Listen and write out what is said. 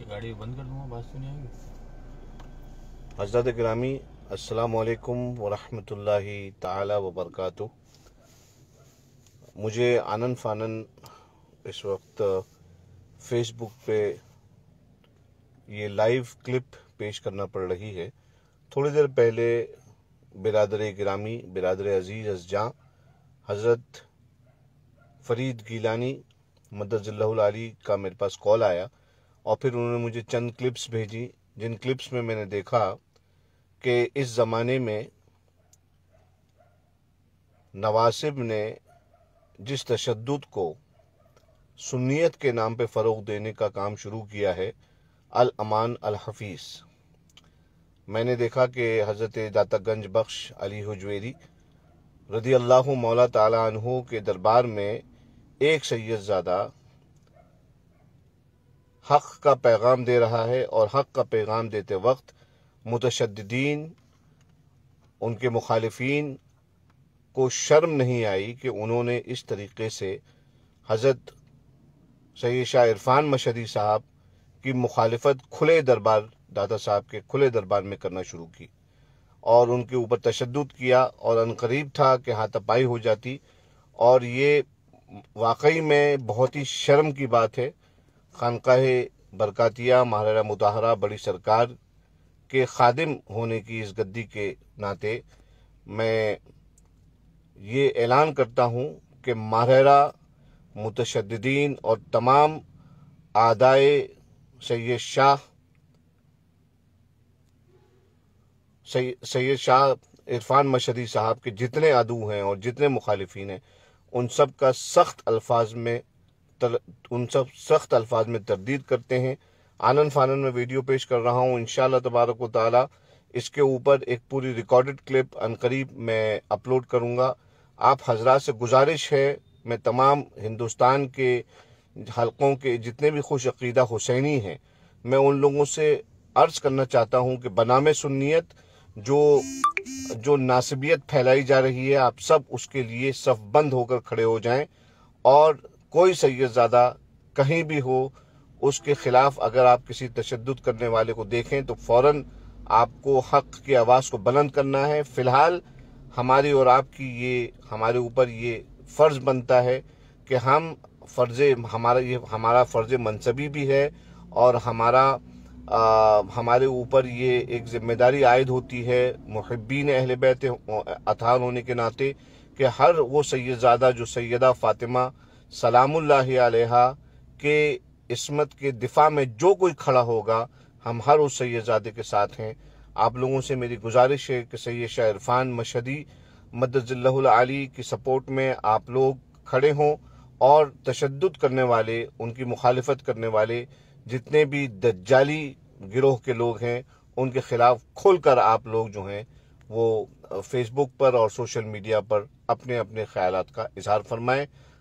कि गाड़ी बंद कर दूंगा बात सुनी आएगी हजरत ग्रामी असलकम वरहमतुल्लाहि तबरक मुझे आनन फानन इस वक्त फेसबुक पे ये लाइव क्लिप पेश करना पड़ रही है थोड़ी देर पहले बिरादर ग्रामी बिरादर अजीज़ अजां हज़रत फरीद गीलानी मदरजल्लाली का मेरे पास कॉल आया और फिर उन्होंने मुझे चंद क्लिप्स भेजी जिन क्लिप्स में मैंने देखा कि इस ज़माने में नवासिब ने जिस तशद को सुन्नीत के नाम पे फ़रोग देने का काम शुरू किया है अल अमान अल हफीज़ मैंने देखा कि हज़रत दाता गंज बख्श अली हजवेरी रदी अल्लाह मौला तला के दरबार में एक सैयद ज्यादा हक़ का पैगाम दे रहा है और हक़ का पैगाम देते वक्त मुतशद्दीन उनके मुखालफी को शर्म नहीं आई कि उन्होंने इस तरीके से हज़रत सैद शाह इरफान मशदी साहब की मुखालफत खुले दरबार दादा साहब के खुले दरबार में करना शुरू की और उनके ऊपर तशद किया और अनकरीब था कि हाथापाई हो जाती और ये वाकई में बहुत ही शर्म की बात है खानकाह बरकतिया महाराजा मुताहरा बड़ी सरकार के खादिम होने की इस गद्दी के नाते मैं ये ऐलान करता हूँ कि महाराजा मुतशद्दीन और तमाम आदाय सैद शाह सैद शाह इरफान मशरी साहब के जितने आदू हैं और जितने मुखालफी हैं उन सब का सख्त अल्फाज में तल, उन सब सख्त अल्फाज में तरदीद करते हैं आनंद फानन में वीडियो पेश कर रहा हूँ इन तबारक वाली इसके ऊपर एक पूरी रिकॉर्डेड क्लिप अनकरीब मैं अपलोड करूँगा आप हजरा से गुजारिश है मैं तमाम हिंदुस्तान के हलकों के जितने भी खुश अकीदा हुसैनी हैं मैं उन लोगों से अर्ज करना चाहता हूँ कि बनाम सुन्नीत जो जो नासिबियत फैलाई जा रही है आप सब उसके लिए सफ बंद होकर खड़े हो जाएं और कोई सैदज़ादा कहीं भी हो उसके ख़िलाफ़ अगर आप किसी तशद करने वाले को देखें तो फ़ौर आपको हक की आवाज़ को बुलंद करना है फ़िलहाल हमारी और आपकी ये हमारे ऊपर ये फ़र्ज़ बनता है कि हम फ़र्ज़ हमारा ये हमारा फ़र्ज़ मनसबी भी है और हमारा आ, हमारे ऊपर ये एक ज़िम्मेदारी आयद होती है महब्बीन अहल बैत अथार होने के नाते कि हर वो सैदादा जो सैदा फ़ातिमा सलामुल्लाह अलैहा के इसमत के दिफा में जो कोई खड़ा होगा हम हर उस सैदादे के साथ हैं आप लोगों से मेरी गुजारिश है कि सैद शाह इरफान मशदी मदजिल्लाली की सपोर्ट में आप लोग खड़े हों और तशद करने वाले उनकी मुखालफत करने वाले जितने भी दज्जाली गिरोह के लोग हैं उनके खिलाफ खुलकर आप लोग जो हैं वो फेसबुक पर और सोशल मीडिया पर अपने अपने ख्याल का इजहार फरमाएं